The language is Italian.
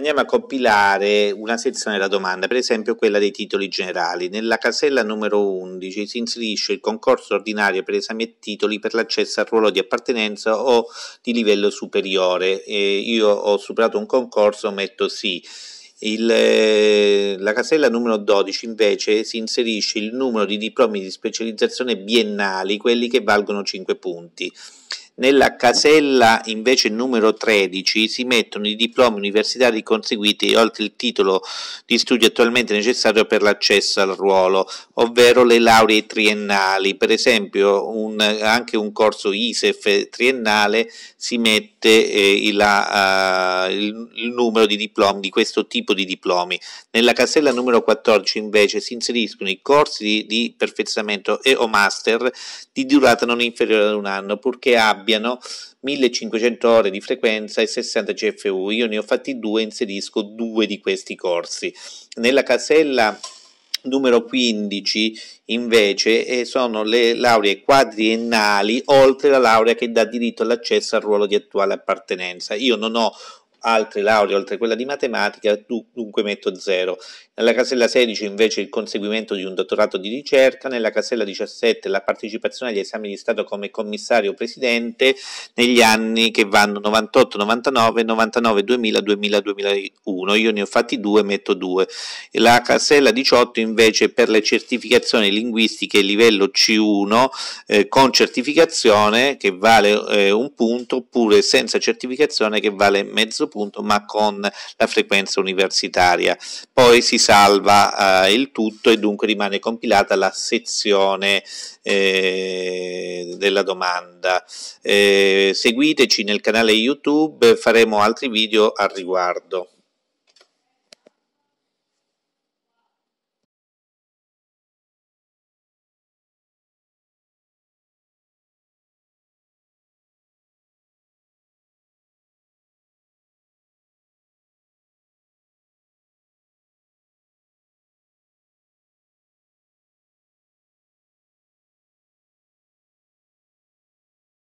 andiamo a compilare una sezione della domanda, per esempio quella dei titoli generali. Nella casella numero 11 si inserisce il concorso ordinario per esami e titoli per l'accesso al ruolo di appartenenza o di livello superiore. Eh, io ho superato un concorso, metto sì. Il, eh, la casella numero 12 invece si inserisce il numero di diplomi di specializzazione biennali, quelli che valgono 5 punti nella casella invece numero 13 si mettono i diplomi universitari conseguiti oltre il titolo di studio attualmente necessario per l'accesso al ruolo, ovvero le lauree triennali. Per esempio un, anche un corso ISEF triennale si mette eh, la, uh, il, il, numero di diplomi, di questo tipo di diplomi. Nella casella numero 14 invece si inseriscono i corsi di, di perfezionamento e o master di durata non inferiore ad un anno, purché abbia abbiano 1500 ore di frequenza e 60 CFU. Io ne ho fatti due, inserisco due di questi corsi. Nella casella numero 15 invece eh, sono le lauree quadriennali oltre la laurea che dà diritto all'accesso al ruolo di attuale appartenenza. Io non ho altre lauree oltre quella di matematica, dunque metto 0. Nella casella 16 invece il conseguimento di un dottorato di ricerca, nella casella 17 la partecipazione agli esami di Stato come commissario presidente negli anni che vanno 98, 99, 99, 2000, 2000, 2001. Io ne ho fatti due, metto 2. La casella 18 invece per le certificazioni linguistiche livello C1 eh, con certificazione che vale eh, un punto oppure senza certificazione che vale mezzo punto punto, ma con la frequenza universitaria. Poi si salva eh, il tutto e dunque rimane compilata la sezione eh, della domanda. Eh, seguiteci nel canale YouTube, faremo altri video al riguardo.